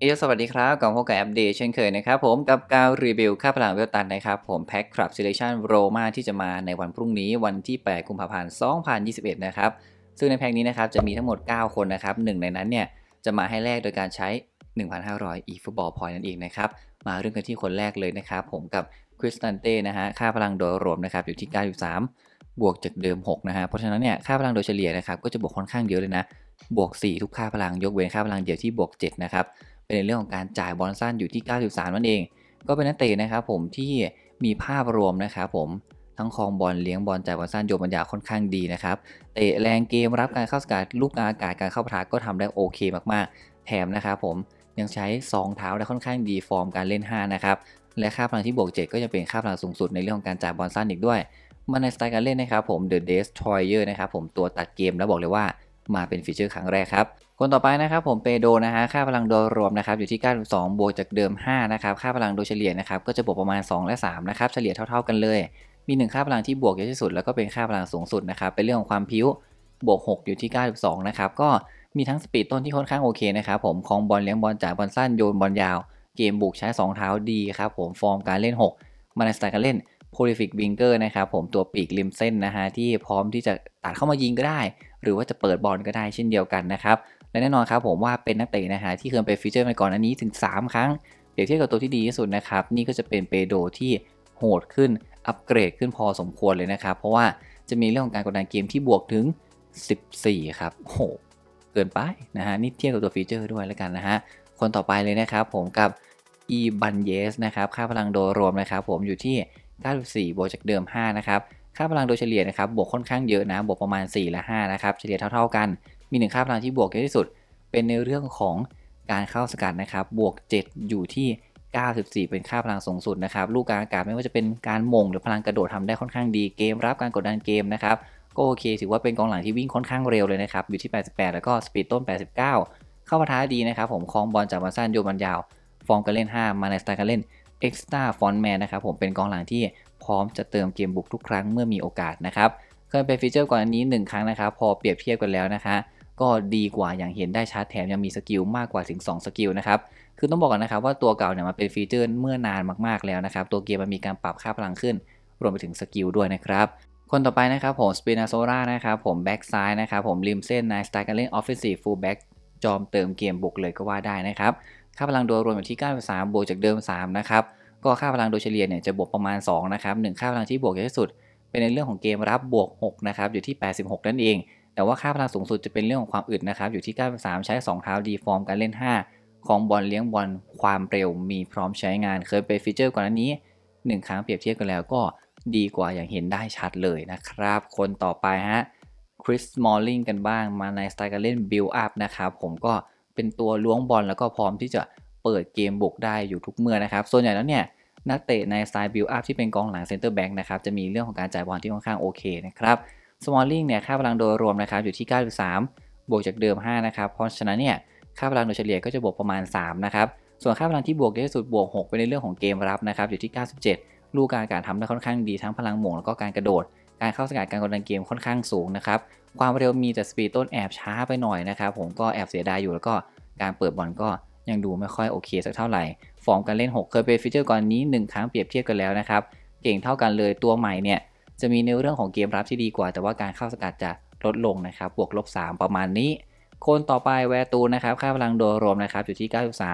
เอสวัสดีครับกับพบกับอัปเดตเช่นเคยนะครับ ผมกับการรีวิวค่าพลังเวลตันนะครับ ผมแพ็คคลับเซเลชันโรมาที่จะมาในวันพรุ่งนี้วันที่8กุมภาพันธ์2021 นะครับ ซึ่งในแพ็คนี้นะครับ จะมีทั้งหมด 9 คนนะครับหนึ่งในนั้นเนี่ย จะมาให้แลกโดยการใช้ 1,500อีฟุตบอลพอย i n นั่นเองนะครับ มาเรื่องกันที่คนแรกเลยนะครับผมกับคริสตันเต้นะฮะค่าพลังโดยรวมนะครับอยู่ที่93บวกจากเดิม6นะฮะเพราะฉะนั้นเนี่ยค่าพลังโดยเฉลี่ยนะครับก็จะบวกค่อนข้างเยอะเลยนะบวก4ทุกค่าพลังยกเว้นค่าพลังเดียวที่บวก7นะครับเป็นในเรื่องของการจ่ายบอลสั้นอยู่ที่ 93นั่นเอง ก็เป็นนักเตะนะครับผมที่มีภาพรวมนะครับผม ทั้งคลองบอลเลี้ยงบอลจ่ายบอลสั้นโยมปัญญาค่อนข้างดีนะครับ เตะแรงเกมรับการเข้าสกัดลูกอากาศการเข้าปะทะก็ทำได้โอเคมากๆ แถมนะครับผมยังใช้ 2 เท้าได้ค่อนข้างดีฟอร์มการเล่น 5 นะครับ และค่าพลังที่บวก7 ก็จะเป็นค่าพลังสูงสุด ในเรื่องของการจ่ายบอลสั้นอีกด้วย มาในสไตล์การเล่นนะครับผม The Destroyer นะครับผมตัวตัดเกมแล้วบอกเลยว่ามาเป็นฟีเจอร์ครั้งแรกครับคนต่อไปนะครับผมเปโดนะฮะค่าพลังโดยรวมนะครับอยู่ที่92บวกจากเดิม 5 นะครับค่าพลังโดยเฉลี่ยนะครับก็จะบวกประมาณ 2 และ 3 นะครับเฉลี่ยเท่าๆกันเลย มี 1 ค่าพลังที่บวกเยอะที่สุดแล้วก็เป็นค่าพลังสูงสุดนะครับเป็นเรื่องของความพิ้วบวก 6 อยู่ที่ 92นะครับก็มีทั้งสปีดต้นที่ค่อนข้างโอเคนะครับผมคองบอลเลี้ยงบอลจ่ายบอลสั้นโยนบอลยาว เกมบุกใช้ 2 เท้าดีครับผมฟอร์มการเล่น 6 มาในสไตล์การเล่น prolific winger นะครับ ผมตัวปีกริมเส้นนะฮะ ที่พร้อมที่จะตัดเข้ามายิงก็ได้ หรือว่าจะเปิดบอลก็ได้เช่นเดียวกันนะครับ และแน่นอนครับผมว่าเป็นนักเตะนะฮะที่เคยไปฟีเจอร์มาก่อนอันนี้ถึง 3 ครั้งเปรียบเทียบกับตัวที่ดีที่สุดนะครับ นี่ก็จะเป็นเปโดที่โหดขึ้นอัปเกรดขึ้นพอสมควรเลยนะครับเพราะว่าจะมีเรื่องของการกดดันเกมที่บวกถึง 14ครับโหเกินไปนะฮะนี่เทียบกับตัวฟีเจอร์ด้วยแล้วกันนะฮะคนต่อไปเลยนะครับผมกับอีบันเยสนะครับค่าพลังโดยรวมนะครับผมอยู่ที่94บวกจากเดิม 5 นะครับ ค่าพลังโดยเฉลี่ยนะครับ บวกค่อนข้างเยอะนะ บวกประมาณ 4 และ 5 นะครับ เฉลี่ยเท่าๆกัน มีหนึ่งค่าพลังที่บวกเยอะที่สุด เป็นในเรื่องของการเข้าสกัดนะครับ บวก 7 อยู่ที่ 94 เป็นค่าพลังสูงสุดนะครับ ลูกกลางอากาศไม่ว่าจะเป็นการมงหรือพลังกระโดดทำได้ค่อนข้างดี เกม รับการกดดันเกมนะครับ ก็โอเคถือว่าเป็นกองหลังที่วิ่งค่อนข้างเร็วเลยนะครับ อยู่ที่ 88 แล้วก็สปีดต้น 89 เข้าปะท้าดีนะครับผมคลองบอลจากมาสั้นโยนบอลยาว ฟองการเล่น 5 มาในสไตล์การเล่นเอ็กซ์ตาร์ฟอนนะครับผมเป็นกองหลังที่พร้อมจะเติมเกมบุกทุกครั้งเมื่อมีโอกาสนะครับเคยเป็นฟีเจอร์ก่อนอันนี้ 1 ครั้งนะครับพอเปรียบเทียบกันแล้วนะคะก็ดีกว่าอย่างเห็นได้ชัดแถมยังมีสกิลมากกว่าถึง2 สกิลนะครับคือต้องบอกก่อนนะครับว่าตัวเก่าเนี่ยมันเป็นฟีเจอร์เมื่อนานมากๆแล้วนะครับตัวเกมมันมีการปรับค่าพลังขึ้น รวมไปถึงสกิลด้วยนะครับคนต่อไปนะครับผมสปินาโซรานะครับผมแบ็กซ้ายนะครับผมริมเส้นนายสไตล์การเล่นออฟฟิศซีฟูลแบ็กจอมเติมเกมบุกเลยก็ว่าได้นะครับ ค่าพลังโดยรวมอยู่ที่ 93 บวกจากเดิม3นะครับ ก็ค่าพลังโดยเฉลี่ยเนี่ยจะบวกประมาณ2นะครับ1ค่าพลังที่บวกเยอะที่สุด เป็นในเรื่องของเกมรับบวก6นะครับอยู่ที่86นั่นเอง แต่ว่าค่าพลังสูงสุดจะเป็นเรื่องของความอึดนะครับ อยู่ที่ 93 ใช้2เท้าดีฟอร์มการเล่น 5 ของบอลเลี้ยงบอลความเร็วมีพร้อมใช้งานเคยไปฟีเจอร์ก่อนหน้านี้ 1ครั้งเปรียบเทียบกันแล้วก็ดีกว่าอย่างเห็นได้ชัดเลยนะครับ คนต่อไปฮะคริสมอลลิง กันบ้าง มาในสไตล์การเล่นบิลอัพนะครับ ผมก็เป็นตัวล้วงบอล แล้วก็พร้อมที่จะเปิดเกมบุกได้อยู่ทุกเมื่อนะครับ ส่วนใหญ่แล้วเนี่ย นักเตะในสไตล์บิลอัพที่เป็นกองหลังเซนเตอร์แบ็กนะครับจะมีเรื่องของการจ่ายบอลที่ค่อนข้างโอเคนะครับ สมอลลิงเนี่ยค่าพลังโดยรวมนะครับอยู่ที่ 93 บวกจากเดิม 5 นะครับ เพราะฉะนั้นเนี่ยค่าพลังโดยเฉลี่ยก็จะบวกประมาณ 3 นะครับ ส่วนค่าพลังที่บวกเยอะที่สุดบวก 6เป็นในเรื่องของเกมรับนะครับอยู่ที่ 97 ลูกการการทำได้ค่อนข้างดีทั้งพลังหม่งแล้วก็การกระโดดการเข้าสกัดการกดดันเกมค่อนข้างสูงนะครับ ความเร็วมีแต่สปีดต้นแอบช้าไปหน่อยนะครับ ผมก็แอบเสียดายอยู่แล้วก็การเปิดบอลก็ยังดูไม่ค่อยโอเคสักเท่าไหร่ฟอร์มการเล่น 6 เคยเป็นฟีเจอร์ก่อนนี้ 1 ครั้งเปรียบเทียบกันแล้วนะครับ เก่งเท่ากันเลยตัวใหม่เนี่ย จะมีในเรื่องของเกมรับที่ดีกว่า แต่ว่าการเข้าสกัดจะลดลงนะครับบวกลบ 3 ประมาณนี้คนต่อไปแวร์ตูนะครับค่าพลังโดยรวมนะครับอยู่ที่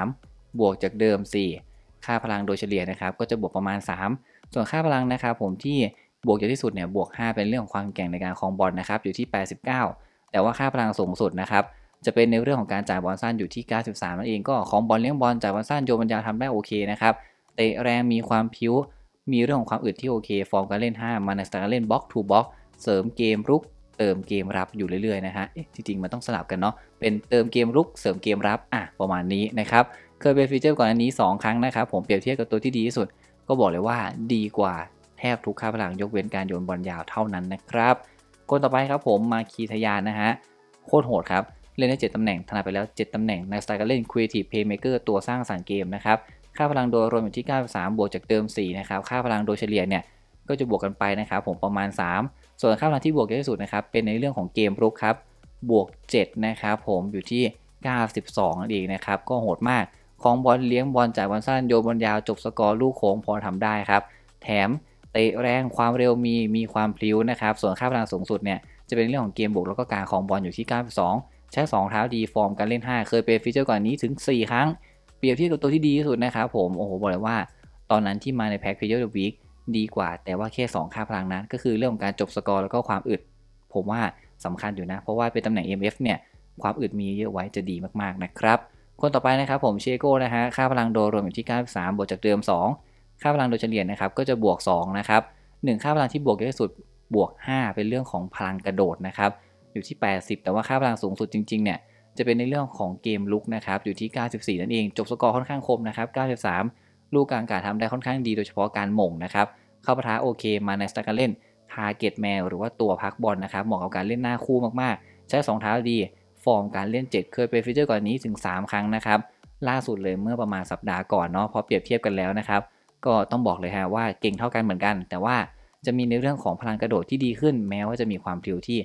93 บวกจากเดิม 4 ค่าพลังโดยเฉลี่ยนะครับก็จะบวกประมาณ 3 ส่วนค่าพลังนะครับผมที่บวกเยอะที่สุดเนี่ยบวก 5 เป็นเรื่องของความแข็งในการคลองบอลนะครับอยู่ที่ 89 แต่ว่าค่าพลังสูงสุดนะครับจะเป็นในเรื่องของการจ่ายบอลสั้นอยู่ที่ 93นั่นเองก็คลองบอลเลี้ยงบอลจ่ายบอลสั้นโยมันลยาททำได้โอเคนะครับเตะแรงมีความพิ้วมีเรื่องของความอึดที่โอเค ฟอร์มการเล่น 5 มาในสไตล์การเล่นบล็อกทูบล็อกเสริมเกมรุก เติมเกมรับ อยู่เรื่อยๆนะฮะจริงๆ มันต้องสลับกันเนาะเป็นเติมเกมรุกเสริมเกมรับอ่ะประมาณนี้นะครับเคยเป็นฟีเจอร์ก่อนอันนี้2ครั้งนะครับผมเปรียบเทียบกับตัวที่ดีที่สุด ก็บอกเลยว่าดีกว่าแทบทุกค่าพลังยกเว้นการโยนบอลยาวเท่านั้นนะครับ คนต่อไปครับผมมาคีทยานนะฮะ โคตรโหดครับ เล่นได้7 ตำแหน่ง ถนัดไปแล้ว 7 ตำแหน่งในสไตล์การเล่น Creative Playmaker ตัวสร้างสรรค์เกมนะครับ ค่าพลังโดยรวมอยู่ที่ 93 บวกจากเติม4นะครับค่าพลังโดยเฉลี่ยเนี่ยก็จะบวกกันไปนะครับ ผมประมาณ 3 ส่วนค่าพลังที่บวกเยอะที่สุดนะครับเป็นในเรื่องของเกมรุกครับบวก7นะครับผมอยู่ที่ 92นั่นเองนะครับก็โหดมากของบอลเลี้ยงบอลจ่ายบอลสั้นโยนบอลยาว จบสกอร์ลูกโค้งพอทำได้ครับแถมเตะแรงความเร็วมีมีความพลิ้วนะครับ ส่วนค่าพลังสูงสุดเนี่ย จะเป็นเรื่องของเกมบุกแล้วก็การของบอลอยู่ที่ 92 ใช้2เท้าดี ฟอร์มการเล่น 5 เคยเป็นฟีเจอร์ก่อนนี้ถึง 4 ครั้ง เปรียบเทียบกับตัวที่ดีที่สุดนะครับผม โอ้โห บอกเลยว่า ตอนนั้นที่มาในแพ็กฟีเจอร์เดอะวีคดีกว่า แต่ว่าแค่ 2ค่าพลังนั้น ก็คือเรื่องของการจบสกอร์แล้วก็ความอึด ผมว่าสำคัญอยู่นะเพราะว่าเป็นตำแหน่ง MF เนี่ยความอึดมีเยอะไว้จะดีมากๆนะครับคนต่อไปนะครับผมเชโก้นะฮะค่าพลังโดรวมอยู่ที่ 93 บวกจากเดิม 2ค่าพลังโดยเฉลี่ยนะครับก็จะบวก2นะครับ1ค่าพลังที่บวกเยอะที่สุดบวก 5 เป็นเรื่องของพลังกระโดดนะครับอยู่ที่ 80 แต่ว่าค่าพลังสูงสุดจริงๆเนี่ยจะเป็นในเรื่องของเกมลุกนะครับอยู่ที่ 94 นั่นเอง จบสกอร์ค่อนข้างคมนะครับ93 ลูกกลางกาทำได้ค่อนข้างดีโดยเฉพาะการหม่งนะครับเข้าปะทะโอเคมาในสตาร์การเล่นทาร์เก็ตแมวหรือว่าตัวพักบอลนะครับเหมาะกับการเล่นหน้าคู่มากๆ ใช้2เท้าดี ฟอร์มการเล่น7เคยไปฟิเจอร์ก่อนนี้ถึง 3 ครั้งนะครับล่าสุดเลยเมื่อประมาณสัปดาห์ก่อนเนาะพอเปรียบเทียบกันแล้วนะครับก็ต้องบอกเลยฮะว่าเก่งเท่ากันเหมือนกัน แต่ว่าจะมีในเรื่องของพลังกระโดดที่ดีขึ้นแม้ว่าจะมีความพลิ้วที่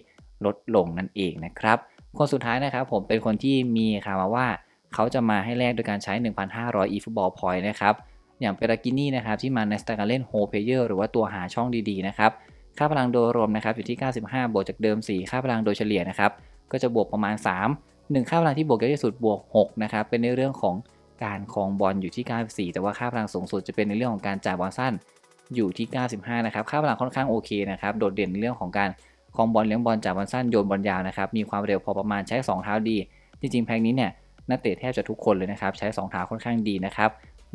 ลดลงนั่นเองนะครับคนสุดท้ายนะครับผมเป็นคนที่มีข่าวมาว่าเขาจะมาให้แลกโดยการใช้ 1,500 e football point นะครับอย่างเปรากินี่นะครับที่มาในสตาร์การเล่นโฮเพเยอร์หรือว่าตัวหาช่องดีๆนะครับ ค่าพลังโดยรวมนะครับอยู่ที่ 95 บวกจากเดิม 4 ค่าพลังโดยเฉลี่ยนะครับก็จะบวกประมาณ 3 1ค่าพลังที่บวกเยอะที่สุดบวก6นะครับเป็นในเรื่องของการคลองบอลอยู่ที่94แต่ว่าค่าพลังสูงสุดจะเป็นในเรื่องของการจ่ายบอลสั้นอยู่ที่95นะครับค่าพลังค่อนข้างโอเคนะครับโดดเด่นในเรื่องของการคลองบอลเลี้ยงบอลจ่ายบอลสั้นโยนบอลยาวนะครับมีความเร็วพอประมาณใช้2เท้าดี จริงๆแพ็กนี้เนี่ยนักเตะแทบจะทุกคนเลยนะครับใช้2เท้าค่อนข้างดีนะครับ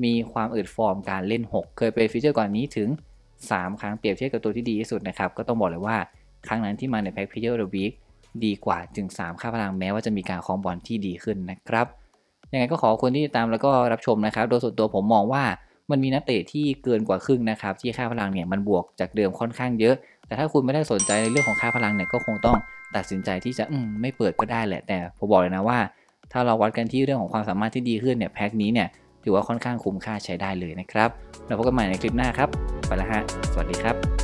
มีความอึดฟอร์มการเล่น 6 เคยเป็นฟีเจอร์ก่อนนี้ถึง 3 ครั้งเปรียบเทียบกับตัวที่ดีที่สุดนะครับก็ต้องบอกเลยว่าครั้งนั้นที่มาในแพ็กพิเจอร์เดอะวีคดีกว่าถึง3ค่าพลังแม้ว่าจะมีการคองบอลที่ดีขึ้นนะครับยังไงก็ขอคนที่ตามแล้วก็รับชมนะครับ โดยส่วนตัวผมมองว่ามันมีนักเตะที่เกินกว่าครึ่งนะครับที่ค่าพลังเนี่ยมันบวกจากเดิมค่อนข้างเยอะ แต่ถ้าคุณไม่ได้สนใจในเรื่องของค่าพลังเนี่ยก็คงต้องตัดสินใจที่จะมไม่เปิดก็ได้แหละ แต่ผมบอกเลยนะว่า ถ้าเราวัดกันที่เรื่องของความสามารถที่ดีขึ้นเนี่ยแพ็กนี้เนี่ยถือว่าค่อนข้างคุ้มค่าใช้ได้เลยนะครับเราพบกันใหม่ในคลิปหน้าครับไปละฮะสวัสดีครับ